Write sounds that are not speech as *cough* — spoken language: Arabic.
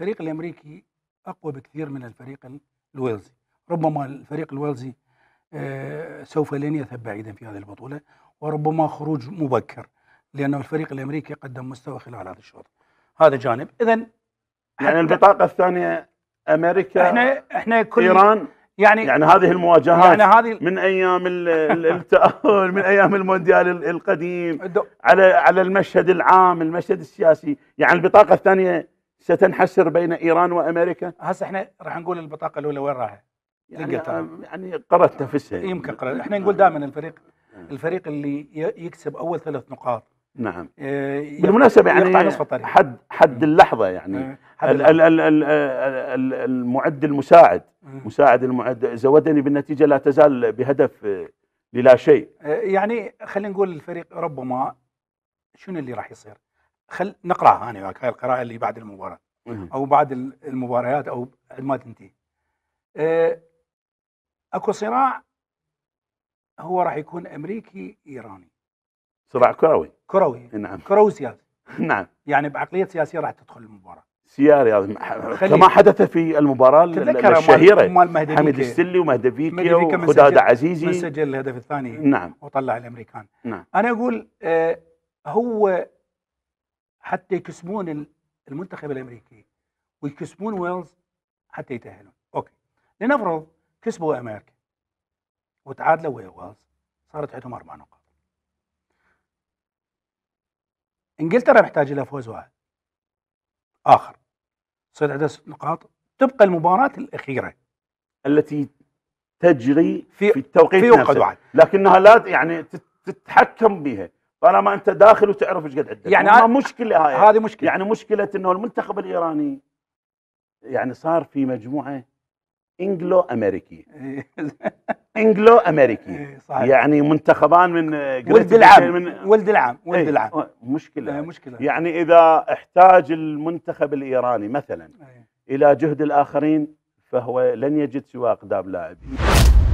الفريق الامريكي اقوى بكثير من الفريق الويلزي ربما الفريق الويلزي آه، سوف لن يذهب بعيدا في هذه البطوله وربما خروج مبكر لانه الفريق الامريكي قدم مستوى خلال هذا الشوط هذا جانب اذا يعني البطاقه الثانيه امريكا احنا احنا كل ايران يعني يعني هذه المواجهات يعني هذه من ايام التاهل من ايام المونديال القديم على على المشهد العام المشهد السياسي يعني البطاقه الثانيه ستنحسر بين ايران وامريكا هسه احنا راح نقول البطاقه الاولى وين رايحه يعني, يعني قرات نفسها يمكن قرأت احنا نقول دائما الفريق نعم. الفريق اللي يكسب اول ثلاث نقاط نعم آه، بالمناسبة يعني حد حد اللحظة يعني المعد المساعد مساعد المعد زودني بالنتيجة لا تزال بهدف آه، للا شيء آه، يعني خلينا نقول الفريق ربما شنو اللي راح يصير خل نقراها انا وياك هاي القراءه اللي بعد المباراه او بعد المباريات او بعد ما تنتهي أه اكو صراع هو راح يكون امريكي ايراني صراع كروي كروي نعم كروي سياسي *laughs* نعم يعني بعقليه سياسيه راح تدخل المباراه سياري هذا كما حدث في المباراه الشهيره مال حميد السلي ومهدفيكي وخداد عزيزي من سجل الهدف الثاني نعم وطلع الامريكان نعم انا اقول آه هو حتى يكسبون المنتخب الامريكي ويكسبون ويلز حتى يتاهلون اوكي لنفرض كسبوا امريكا وتعادلوا ويا ويلز صارت عندهم اربع نقاط انجلترا محتاجه الى فوز واحد اخر صارت عندها ست نقاط تبقى المباراه الاخيره التي تجري في, في التوقيت في نفسه واحد. لكنها لا يعني تتحكم بها طالما انت داخل وتعرف ايش قد عندك يعني هذه مشكله هاي هذه مشكله يعني مشكله انه المنتخب الايراني يعني صار في مجموعه انجلو امريكي *laughs* انجلو امريكي إيه، يعني منتخبان من ولد العام من... ولد العام ولد إيه، العام مشكله إيه، مشكله يعني اذا احتاج المنتخب الايراني مثلا الى جهد الاخرين فهو لن يجد سوى اقدام لاعبين